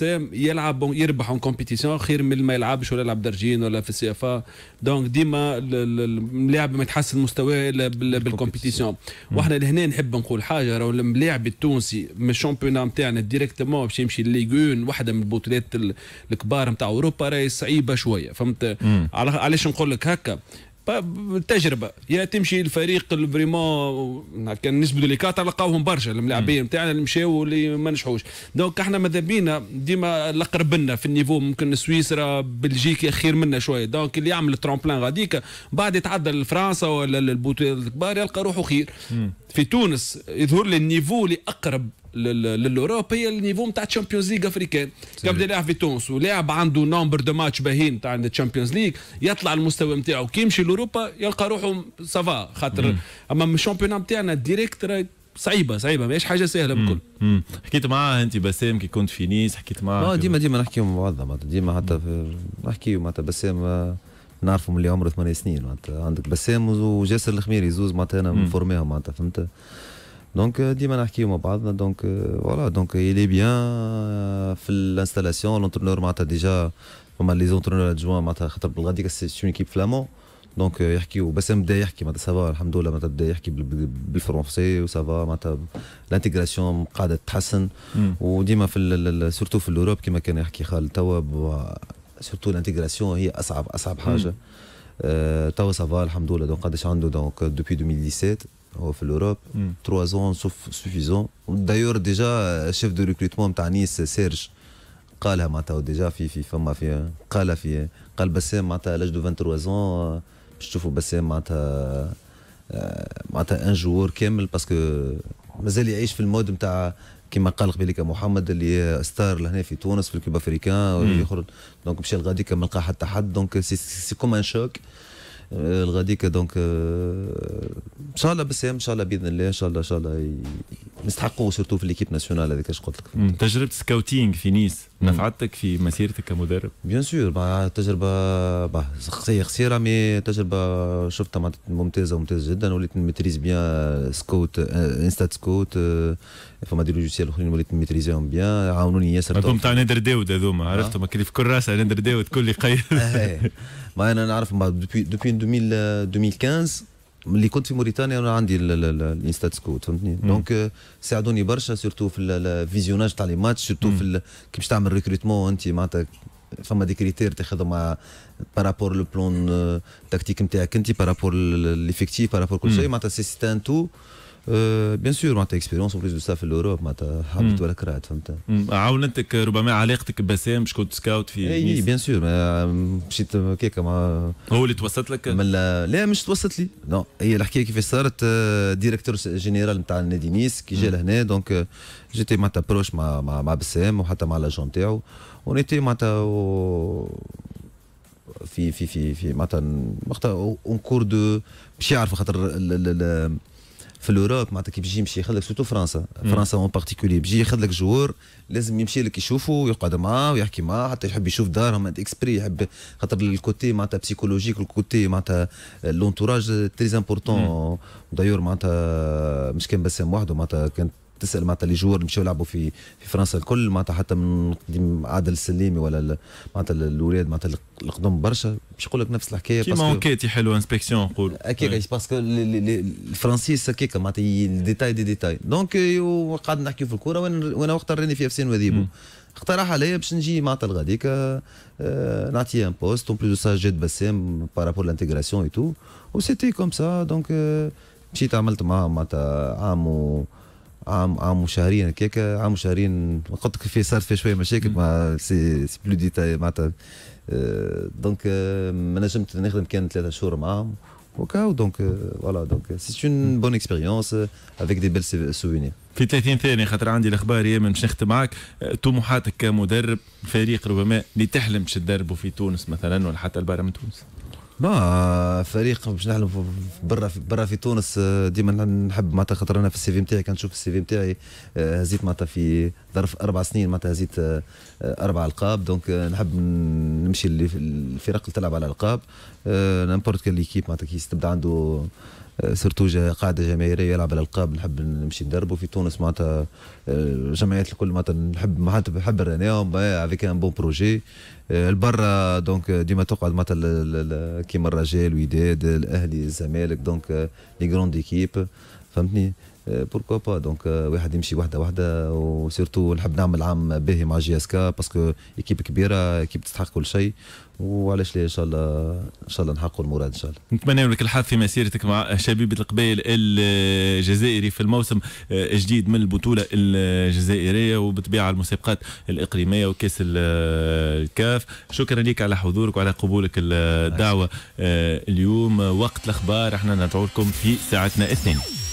سام يلعب يربح اون كومبيتيسيون خير من ما يلعبش ولا يلعب درجين ولا في السي اف دونك إيه. ديما اللاعب ما يتحسن مستواه الا بالكومبيتيسيون واحنا لهنا نحب نقول حاجه راهو اللاعب التونسي من الشامبيون نتاعنا ديريكتومون باش يمشي ليغون واحده من البطولات الكبار نتاع اوروبا راهي صعيبه شويه فهمت علاش نقول لك هكا تجربه يا تمشي الفريق فريمون كان نسبه ليكات لقاوهم برشا الملاعبين نتاعنا اللي مشاو اللي ما نجحوش دونك احنا ماذا بينا ديما الاقرب لنا في النيفو ممكن سويسرا بلجيكا خير منا شويه دونك اللي يعمل ترومبلان غاديك بعد يتعدى لفرنسا ولا للبوتيل الكبار يلقى روحه خير مم. في تونس يظهر لي النيفو اللي اقرب للاوروب هي النيفو نتاع تشامبيونز ليغ افريكان كيبدا لاعب في تونس ولاعب عنده نمبر دو ماتش باهين نتاع تشامبيونز ليغ يطلع المستوى نتاعو كي يمشي لاوروبا يلقى روحه سافا خاطر اما الشامبيون نتاعنا ديريكت راهي صعيبه صعيبه ماهيش حاجه سهله بكل حكيت معاه انت بسام كي كنت في نيس حكيت معاه اه ديما ديما نحكي مع بعضنا ديما حتى نحكي معناتها بسام نعرفوا اللي عمره ثمان سنين معناتها عندك بسام وجاسر الخميري زوز معناتها انا مفورميهم معناتها فهمت دونك ديما نحكيو مع بعضنا دونك فوالا دونك إلي بيان في الانستالاسيون لونترونور معناتها ديجا فما لي زونترونور ادجوان معناتها خاطر بالغادي سي اون كيب فلامون دونك يحكيو بس بدا يحكي معناتها سافا الحمد لله معناتها بدا يحكي بالفرونسي وسافا معناتها الانتيغراسيون قاعده تتحسن وديما في سورتو في الاوروب كما كان يحكي خالد توا سورتو الانتيغراسيون هي اصعب اصعب حاجه توا سافا الحمد لله دونك قداش عنده دونك دوبي 2017 هو في الاوروب 3 ans سوفيزون دايور ديجا شيف دو ريكروتمون تاع نيس سيرج قالها معناتها ديجا في في فما في قالها في قال بسام معناتها لاج دو 23 ans باش تشوفوا بسام معناتها آه، معناتها ان جوور كامل باسكو مازال يعيش في المود نتاع كما قال قبيلك محمد اللي ستار لهنا في تونس في الكوب افريكان واللي يخرج دونك مشى لغاديكا ما لقى حتى حد دونك سي كوم ان شوك الغديكه دونك euh, ان شاء الله بالسلام ان شاء الله باذن الله ان شاء الله ان شاء الله نستحقوه سورتو في ليكيب ناسيونال هذاك اش قلت لك تجربه سكاوتينغ في نيس نفعتك في مسيرتك كمدرب بيان سور مع تجربه شخصيه خسيره مي تجربه شفتها ممتازه ممتازه جدا وليت نميتريز بيان سكوت آه، انستات سكوت آه، فما دي لوجيسيال اخرين وليت نميتريزيهم بيان عاونوني ياسر هذوما تاع نادر داود هذوما آه. عرفتهم اللي في كل راس نادر داود كل يقيد إيه. ما انا نعرف دوبي 2015 ملي كنت في موريتانيا انا عندي الانستات سكوت فهمتني دونك آه، ساعدوني برشا سيرتو في الفيزيوناج تاع لي ماتش سيرتو في كي باش تعمل ريكروتمون انت معناتها فما دي كريتير تاخذهم مع بارابور لو بلون تكتيك نتاعك انت بارابور ليفيكتيف بارابور كل شيء معناتها سي تو بيان سور معناتها اكسبيرونس بليس دو سا في الاوروب معناتها حبيت ولا كرهت فهمت عاونتك ربما علاقتك بسام باش كنت سكاوت في اي بيان سور مشيت هكاك مع هو اللي توسط لك؟ لا, لا مش توسط لي نو هي الحكايه كيفاش صارت ديريكتور جينيرال نتاع النادي نيس كي جا لهنا دونك جيتي معناتها بروش مع مع, مع بسام وحتى مع لاجون تاعو ونيتي معناتها في في في في معناتها وقتها اون كور دو باش يعرفوا خاطر في الاوروب معناتها كي بيجي يمشي يخدلك سوتو فرنسا فرنسا اون بارتيكولي بيجي يخدلك جوور لازم يمشي لك يشوفه ويقعد معاه ويحكي معاه حتى يحب يشوف دارهم اكسبري يحب خاطر الكوتي معناتها بسيكولوجيك الكوتي معناتها لونتوراج تري امبورتون دايور معناتها مش كان بسام وحده معناتها كانت تسال معناتها اللي جوار مشاو يلعبوا في في فرنسا الكل معناتها حتى من عادل السليمي ولا معناتها الاولاد معناتها القدم برشا باش يقول لك نفس الحكايه كيما انكيت يحلوا انسبكسيون نقول أيه. باسكو الفرنسيس هكاك معناتها ديتاي دي ديتاي دونك قعدنا نحكيو في الكوره وانا وقت راني في سي وذيبو mm. اقترح عليا باش نجي معناتها الغاديك نعطي ان بوست اون بليس سا جيت بسام بارابور لانتيغراسيون اي تو و سيتي كوم سا دونك مشيت عملت معاهم معناتها عام و عام عام وشهرين هكاك عام وشهرين قلت لك في صار في شويه مشاكل مع سي سي بلو ديتاي معناتها دونك آه، آه، ما نجمت نخدم كان ثلاثه شهور معاهم وكا دونك فوالا دونك سي اون بون اكسبيريونس افيك دي بيل سوفينير في 30 ثانيه خاطر عندي الاخبار يا باش نختم معاك آه، طموحاتك كمدرب فريق ربما اللي تحلم تدربه في تونس مثلا ولا حتى البارا من تونس ما فريق باش نحلم برا في برا في تونس آه، ديما نحب معناتها خاطر انا في السي في نتاعي كان نشوف السي في نتاعي آه، هزيت معناتها في ظرف اربع سنين معناتها هزيت آه، اربع القاب دونك نحب نمشي للفرق اللي تلعب على القاب نامبورت كان ليكيب معناتها كي تبدا عنده سيرتو قاعده جماهيريه يلعب على الالقاب نحب نمشي ندربوا في تونس معناتها الجمعيات آه، الكل معناتها نحب معناتها نحب رانيهم افيك ان بون بروجي البرا دونك ديما تقعد معناتها كيما الرجاء الوداد الاهلي الزمالك دونك لي غروند ايكيب فهمتني بوركوا با دونك واحد يمشي وحده وحده وسيرتو نحب نعمل عام باهي مع جي اس كا باسكو ايكيب كبيره ايكيب تستحق كل شيء وعلاش لا ان شاء الله ان شاء الله نحققوا المراد ان شاء الله نتمنى لك الحظ في مسيرتك مع شبيبه القبائل الجزائري في الموسم آه، الجديد من البطوله الجزائريه وبتبيع المسابقات الاقليميه وكاس آه، الكاف شكرا لك على حضورك وعلى قبولك الدعوه آه، اليوم وقت الاخبار احنا ندعو لكم في ساعتنا الثانية